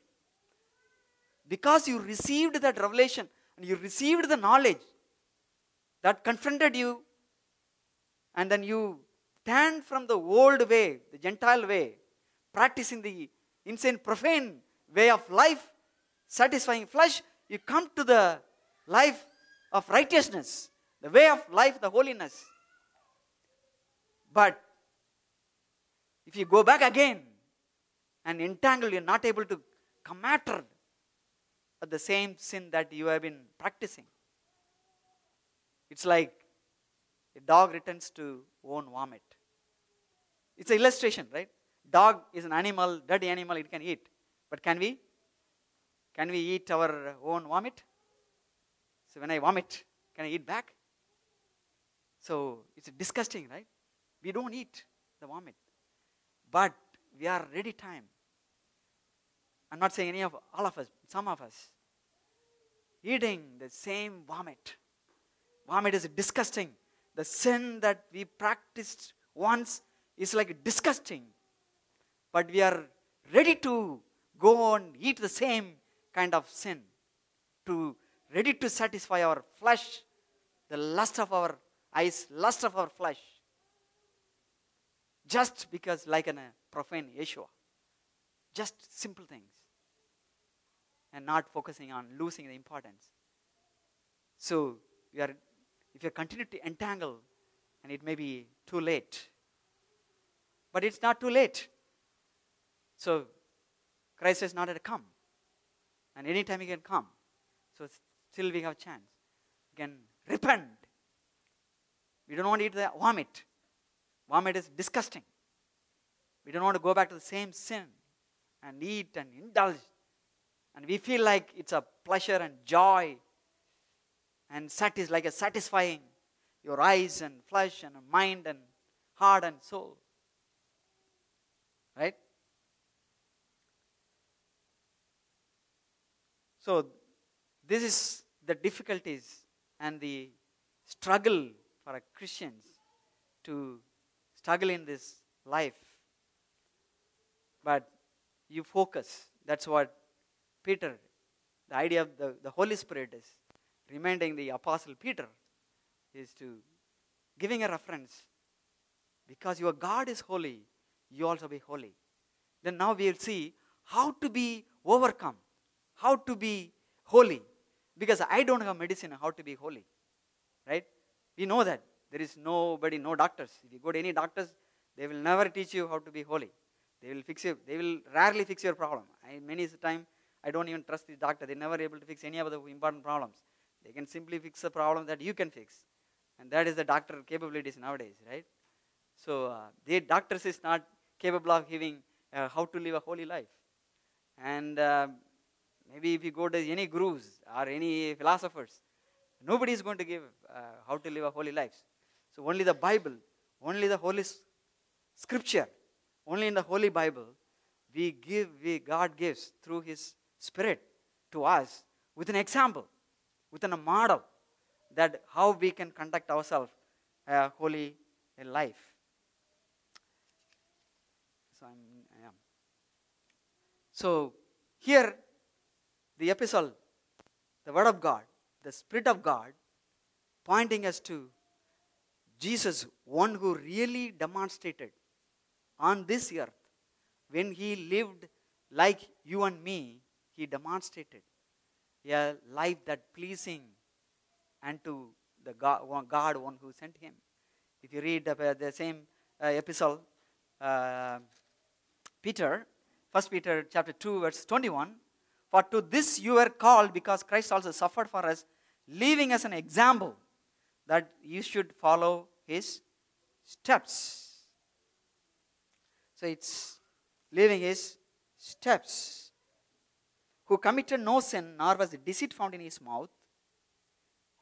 Because you received that revelation, and you received the knowledge that confronted you, and then you turned from the old way, the Gentile way, practicing the insane, profane way of life, satisfying flesh, you come to the life of righteousness, the way of life, the holiness. But if you go back again and entangle, you're not able to come out the same sin that you have been practicing. It's like a dog returns to own vomit. It's an illustration, right? Dog is an animal, dirty animal, it can eat. But can we? Can we eat our own vomit? So when I vomit, can I eat back? So it's disgusting, right? We don't eat the vomit. But we are ready time I'm not saying any of all of us, some of us, eating the same vomit. Vomit is disgusting. The sin that we practiced once is like disgusting. But we are ready to go and eat the same kind of sin, to ready to satisfy our flesh, the lust of our eyes, lust of our flesh. Just because, like in a uh, profane Yeshua, just simple things and not focusing on losing the importance. So are, if you continue to entangle, and it may be too late. But it's not too late. So Christ has not yet come. And anytime he can come. So still we have a chance. We can repent. We don't want to eat the vomit. Vomit is disgusting. We don't want to go back to the same sin and eat and indulge and we feel like it's a pleasure and joy and satis- like a satisfying your eyes and flesh and mind and heart and soul. Right? So, this is the difficulties and the struggle for Christians to struggle in this life. But you focus. That's what Peter, the idea of the, the Holy Spirit is reminding the Apostle Peter is to giving a reference. Because your God is holy, you also be holy. Then now we will see how to be overcome, how to be holy. Because I don't have medicine how to be holy. Right? We know that. There is nobody, no doctors. If you go to any doctors, they will never teach you how to be holy. They will fix you. They will rarely fix your problem. I, many times I don't even trust the doctor. They're never able to fix any of the important problems. They can simply fix a problem that you can fix. And that is the doctor capabilities nowadays, right? So uh, the doctors is not capable of giving uh, how to live a holy life. And uh, maybe if you go to any gurus or any philosophers, nobody is going to give uh, how to live a holy life. So only the Bible, only the Holy Scripture, only in the Holy Bible, we give, we God gives through His Spirit to us with an example, with a model that how we can conduct ourselves a holy life. So I'm, I am. So here, the epistle, the word of God, the Spirit of God, pointing us to Jesus, one who really demonstrated on this earth when he lived like you and me he demonstrated a life that pleasing and to the God, one, God, one who sent him. If you read the, the same uh, epistle, uh, Peter, 1 Peter chapter 2, verse 21, For to this you were called because Christ also suffered for us, leaving us an example that you should follow his steps. So it's leaving his steps who committed no sin, nor was deceit found in his mouth,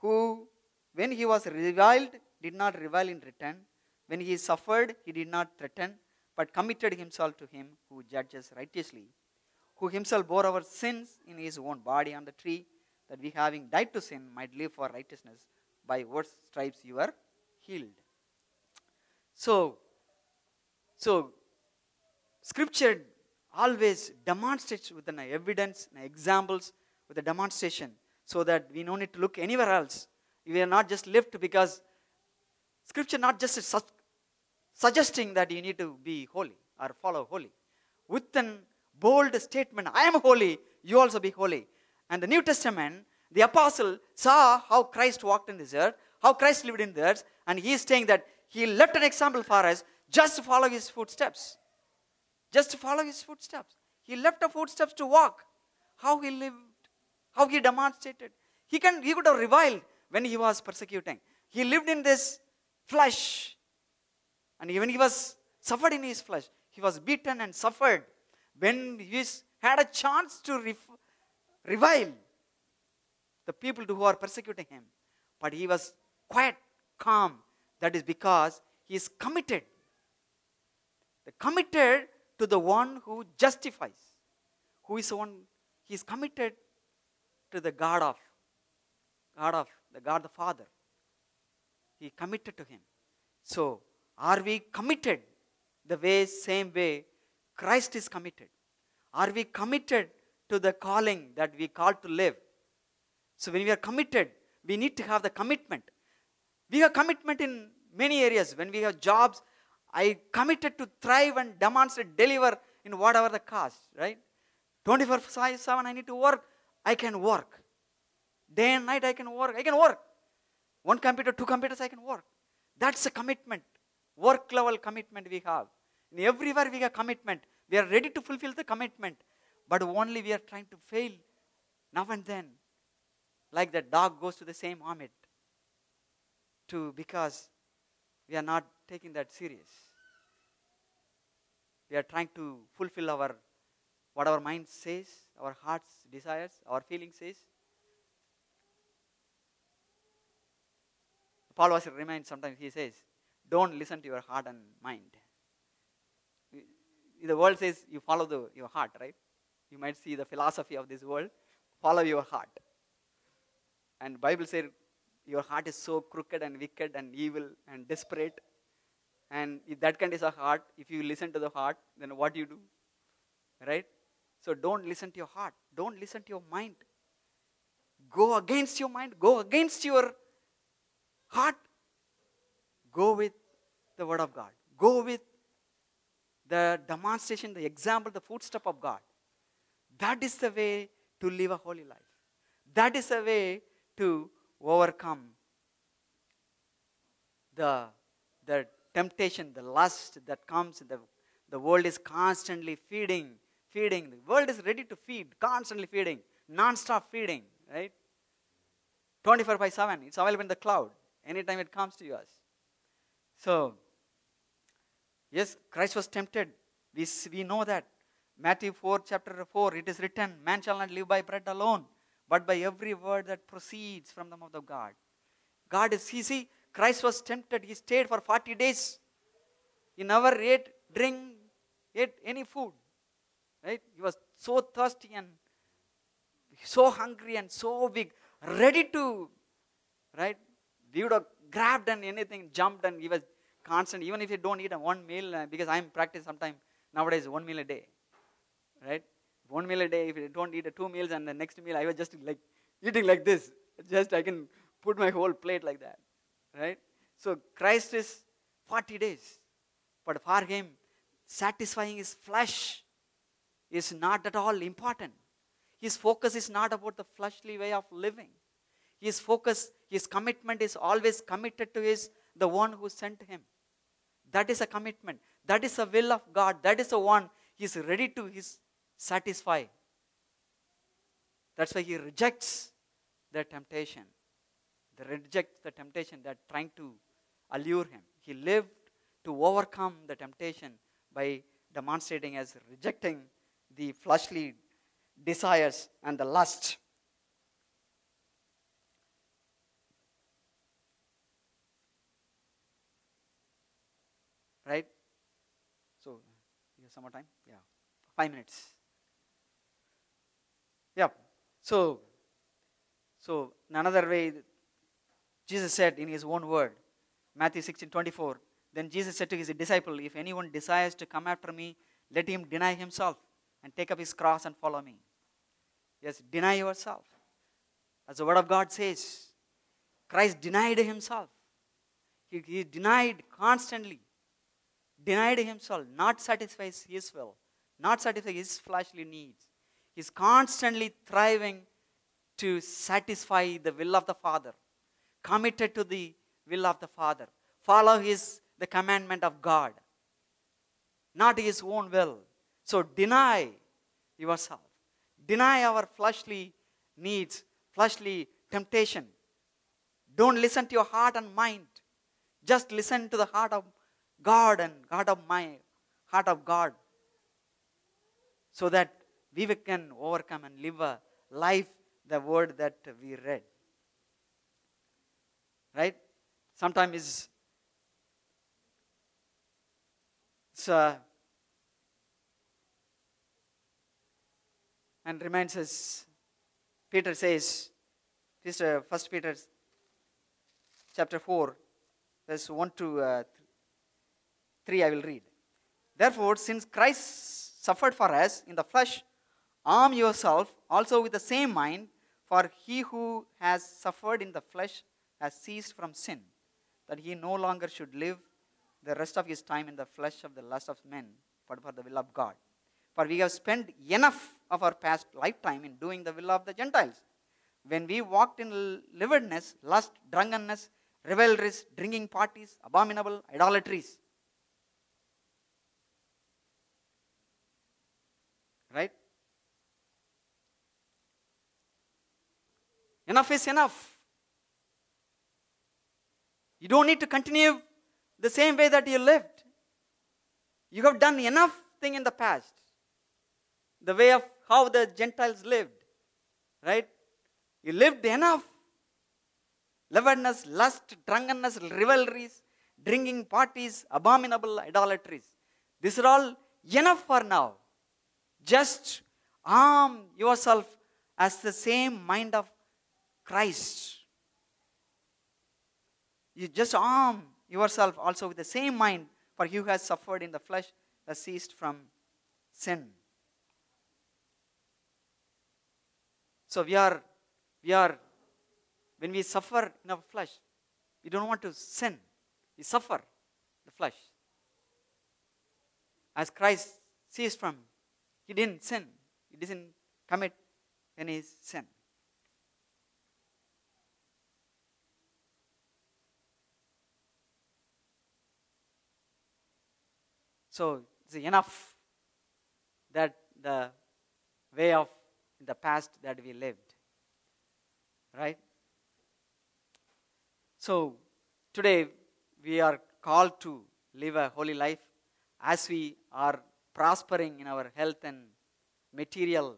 who, when he was reviled, did not revile in return, when he suffered, he did not threaten, but committed himself to him who judges righteously, who himself bore our sins in his own body on the tree, that we, having died to sin, might live for righteousness, by what stripes you are healed. So, so scripture always demonstrates with an evidence, an examples, with a demonstration, so that we don't need to look anywhere else. We are not just left because Scripture not just su suggesting that you need to be holy or follow holy. With an bold statement, I am holy, you also be holy. And the New Testament, the apostle saw how Christ walked in this earth, how Christ lived in the earth, and he is saying that he left an example for us, just to follow his footsteps. Just follow his footsteps. He left the footsteps to walk. How he lived, how he demonstrated. He, can, he could have reviled when he was persecuting. He lived in this flesh. And even he was suffered in his flesh. He was beaten and suffered. When he had a chance to revile the people who are persecuting him. But he was quiet, calm. That is because he is committed. The committed to the one who justifies, who is one, he is committed to the God of, God of, the God the Father. He committed to him. So, are we committed the way, same way Christ is committed? Are we committed to the calling that we call to live? So, when we are committed, we need to have the commitment. We have commitment in many areas. When we have jobs, I committed to thrive and demonstrate, deliver in whatever the cost, right? 24 7, I need to work. I can work. Day and night, I can work. I can work. One computer, two computers, I can work. That's a commitment. Work level commitment we have. In everywhere we have commitment. We are ready to fulfill the commitment. But only we are trying to fail now and then. Like the dog goes to the same hermit. To because we are not taking that serious. We are trying to fulfill our what our mind says, our heart's desires, our feelings says. Paul was reminds sometimes he says, "Don't listen to your heart and mind." The world says you follow the, your heart, right? You might see the philosophy of this world: follow your heart. And Bible said, "Your heart is so crooked and wicked and evil and desperate." And if that kind is a heart, if you listen to the heart, then what do you do? Right? So don't listen to your heart. Don't listen to your mind. Go against your mind. Go against your heart. Go with the word of God. Go with the demonstration, the example, the footstep of God. That is the way to live a holy life. That is the way to overcome the, the temptation, the lust that comes, the, the world is constantly feeding, feeding. The world is ready to feed, constantly feeding, non-stop feeding, right? 24 by 7, it's available in the cloud anytime it comes to us. So, yes, Christ was tempted. We, we know that. Matthew 4, chapter 4, it is written, Man shall not live by bread alone, but by every word that proceeds from the mouth of God. God is, you see, Christ was tempted. He stayed for 40 days. He never ate, drink, ate any food. Right? He was so thirsty and so hungry and so big, ready to, right? He would have grabbed and anything, jumped and he was constant. Even if you don't eat one meal, uh, because I'm practicing sometimes nowadays one meal a day, right? One meal a day. If you don't eat two meals and the next meal, I was just like eating like this. Just I can put my whole plate like that right? So Christ is 40 days. But for him, satisfying his flesh is not at all important. His focus is not about the fleshly way of living. His focus, his commitment is always committed to his the one who sent him. That is a commitment. That is the will of God. That is the one he is ready to his satisfy. That's why he rejects the temptation reject the temptation that trying to allure him. He lived to overcome the temptation by demonstrating as rejecting the fleshly desires and the lust. Right? So, you have some more time? Yeah. Five minutes. Yeah. So, so another way Jesus said in his own word, Matthew 16 24, then Jesus said to his disciple, If anyone desires to come after me, let him deny himself and take up his cross and follow me. Yes, deny yourself. As the word of God says, Christ denied himself. He, he denied constantly, denied himself, not satisfies his will, not satisfy his fleshly needs. He's constantly thriving to satisfy the will of the Father committed to the will of the Father. Follow his, the commandment of God, not his own will. So deny yourself. Deny our fleshly needs, fleshly temptation. Don't listen to your heart and mind. Just listen to the heart of God and God of my heart of God. So that we can overcome and live a life the word that we read right? Sometimes it's, it's uh, and reminds us. Peter says, uh, First Peter chapter four, verse one to uh, three. I will read. Therefore, since Christ suffered for us in the flesh, arm yourself also with the same mind. For he who has suffered in the flesh has ceased from sin, that he no longer should live the rest of his time in the flesh of the lust of men, but for the will of God. For we have spent enough of our past lifetime in doing the will of the Gentiles. When we walked in lividness, lust, drunkenness, revelries, drinking parties, abominable idolatries. Right? Enough is enough. You don't need to continue the same way that you lived. You have done enough thing in the past. The way of how the Gentiles lived, right? You lived enough. Leverness, lust, drunkenness, rivalries, drinking parties, abominable idolatries. These are all enough for now. Just arm yourself as the same mind of Christ. You just arm yourself also with the same mind, for he who has suffered in the flesh has ceased from sin. So we are, we are, when we suffer in our flesh, we don't want to sin. We suffer the flesh. As Christ ceased from, he didn't sin. He didn't commit any sin. So it's enough that the way of the past that we lived, right? So today we are called to live a holy life as we are prospering in our health and material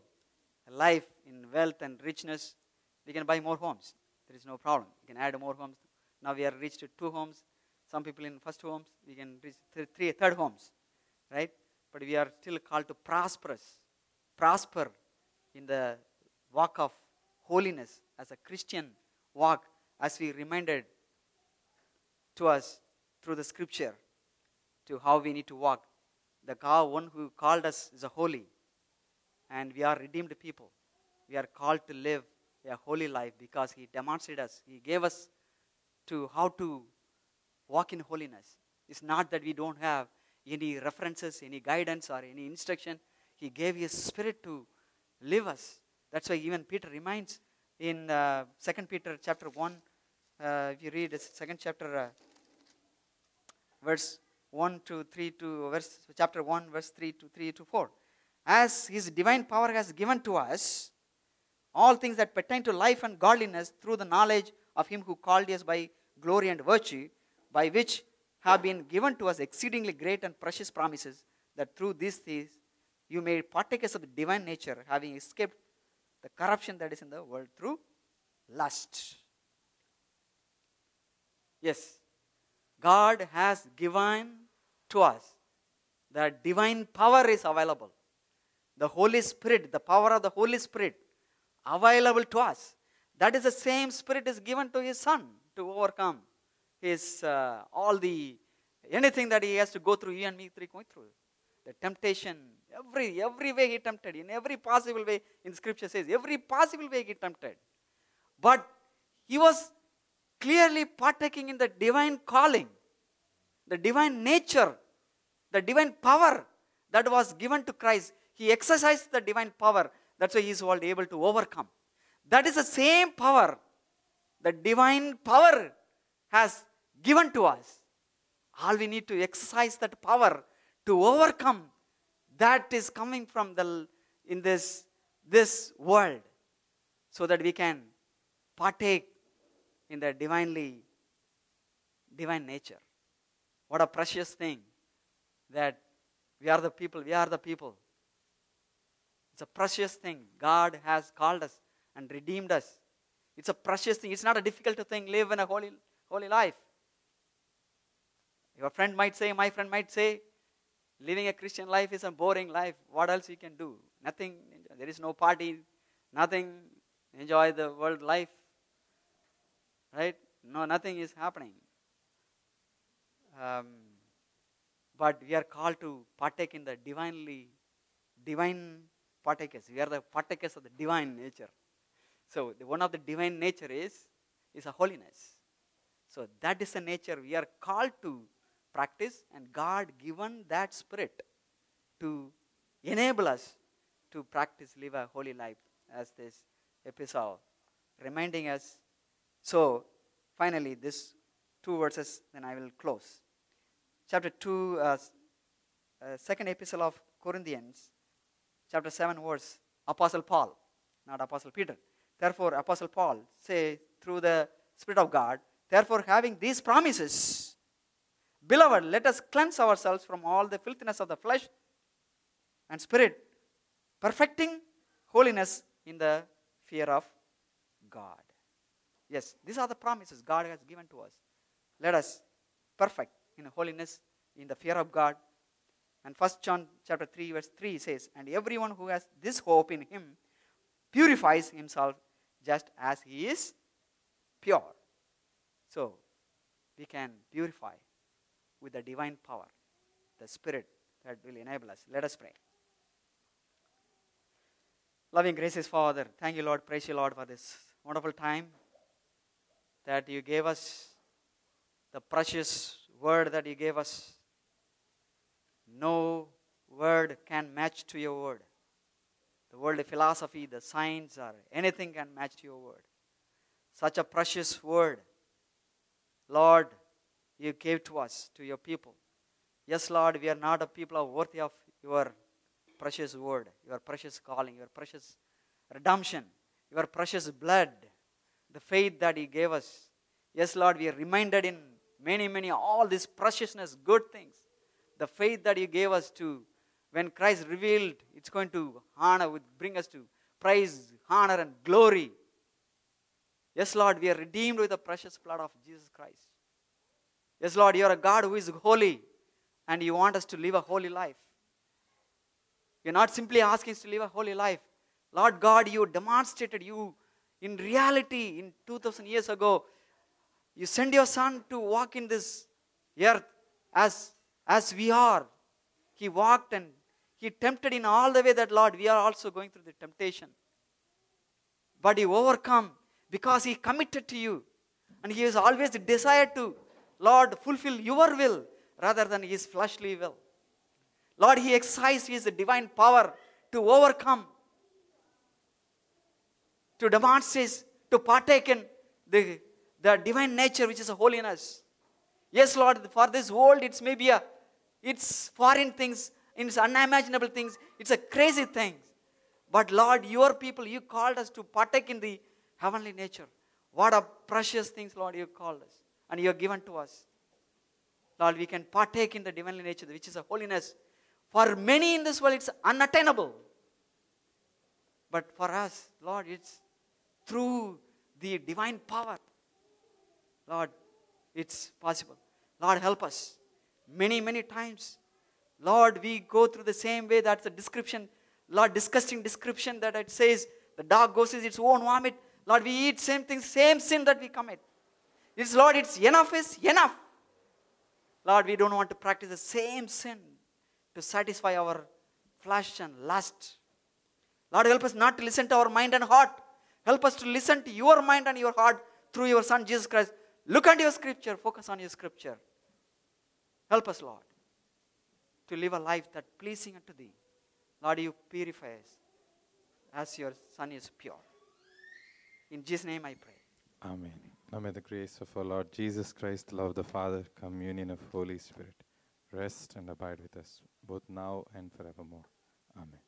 life, in wealth and richness. We can buy more homes. There is no problem. We can add more homes. Now we are reached to two homes. Some people in first homes. We can reach three, three, third homes right? But we are still called to prosperous, prosper in the walk of holiness as a Christian walk, as we reminded to us through the scripture to how we need to walk. The God, one who called us is a holy, and we are redeemed people. We are called to live a holy life because He demonstrated us. He gave us to how to walk in holiness. It's not that we don't have any references, any guidance, or any instruction. He gave His Spirit to live us. That's why even Peter reminds in uh, 2 Peter chapter 1, uh, if you read the second chapter, uh, verse 1 to 3 to verse, chapter 1, verse 3 to 3 to 4. As His divine power has given to us all things that pertain to life and godliness through the knowledge of Him who called us by glory and virtue, by which have been given to us exceedingly great and precious promises, that through these things you may partakers of the divine nature, having escaped the corruption that is in the world through lust. Yes, God has given to us the divine power is available. The Holy Spirit, the power of the Holy Spirit available to us. That is the same Spirit is given to His Son to overcome his uh, all the anything that he has to go through, you and me three going through. The temptation, every every way he tempted, in every possible way, in scripture says, every possible way he tempted. But he was clearly partaking in the divine calling, the divine nature, the divine power that was given to Christ. He exercised the divine power. That's why he is able to overcome. That is the same power. The divine power has given to us. All we need to exercise that power to overcome that is coming from the in this this world so that we can partake in the divinely divine nature what a precious thing that we are the people we are the people it's a precious thing god has called us and redeemed us it's a precious thing it's not a difficult thing live in a holy holy life your friend might say, my friend might say, living a Christian life is a boring life. What else you can do? Nothing. There is no party. Nothing. Enjoy the world life. Right? No, nothing is happening. Um, but we are called to partake in the divinely, divine partakers. We are the partakers of the divine nature. So the, one of the divine nature is is a holiness. So that is the nature we are called to practice, and God given that spirit to enable us to practice, live a holy life, as this episode reminding us. So, finally, this two verses, then I will close. Chapter 2, uh, uh, second epistle of Corinthians, chapter 7, verse Apostle Paul, not Apostle Peter. Therefore, Apostle Paul say through the Spirit of God, therefore, having these promises, Beloved, let us cleanse ourselves from all the filthiness of the flesh and spirit, perfecting holiness in the fear of God. Yes, these are the promises God has given to us. Let us perfect in holiness in the fear of God. And First John chapter 3, verse 3 says, And everyone who has this hope in him purifies himself just as he is pure. So we can purify with the divine power, the Spirit that will enable us. Let us pray. Loving gracious Father, thank you, Lord. Praise you, Lord, for this wonderful time that you gave us the precious word that you gave us. No word can match to your word. The world of philosophy, the science, or anything can match to your word. Such a precious word. Lord, you gave to us, to your people. Yes, Lord, we are not a people worthy of your precious word, your precious calling, your precious redemption, your precious blood, the faith that you gave us. Yes, Lord, we are reminded in many, many, all these preciousness, good things. The faith that you gave us to, when Christ revealed, it's going to honor, bring us to praise, honor, and glory. Yes, Lord, we are redeemed with the precious blood of Jesus Christ. Yes, Lord, you are a God who is holy and you want us to live a holy life. You're not simply asking us to live a holy life. Lord God, you demonstrated you in reality in 2000 years ago. You send your son to walk in this earth as, as we are. He walked and he tempted in all the way that, Lord, we are also going through the temptation. But he overcome because he committed to you. And he has always desired to Lord, fulfill your will rather than his fleshly will. Lord, he exercised his divine power to overcome, to demonstrate, to partake in the, the divine nature which is holiness. Yes, Lord, for this world it's maybe a, it's foreign things, it's unimaginable things, it's a crazy thing. But Lord, your people, you called us to partake in the heavenly nature. What a precious things, Lord, you called us and you have given to us. Lord, we can partake in the divine nature, which is a holiness. For many in this world, it's unattainable. But for us, Lord, it's through the divine power. Lord, it's possible. Lord, help us. Many, many times, Lord, we go through the same way. That's the description, Lord, disgusting description that it says the dog goes in its own vomit. Lord, we eat same thing, same sin that we commit. It's Lord, it's enough is enough. Lord, we don't want to practice the same sin to satisfy our flesh and lust. Lord, help us not to listen to our mind and heart. Help us to listen to your mind and your heart through your Son Jesus Christ. Look at your scripture, focus on your scripture. Help us, Lord, to live a life that pleasing unto thee. Lord, you purify us as your Son is pure. In Jesus' name I pray. Amen. Now may the grace of our Lord Jesus Christ, love the Father, communion of Holy Spirit, rest and abide with us both now and forevermore. Amen.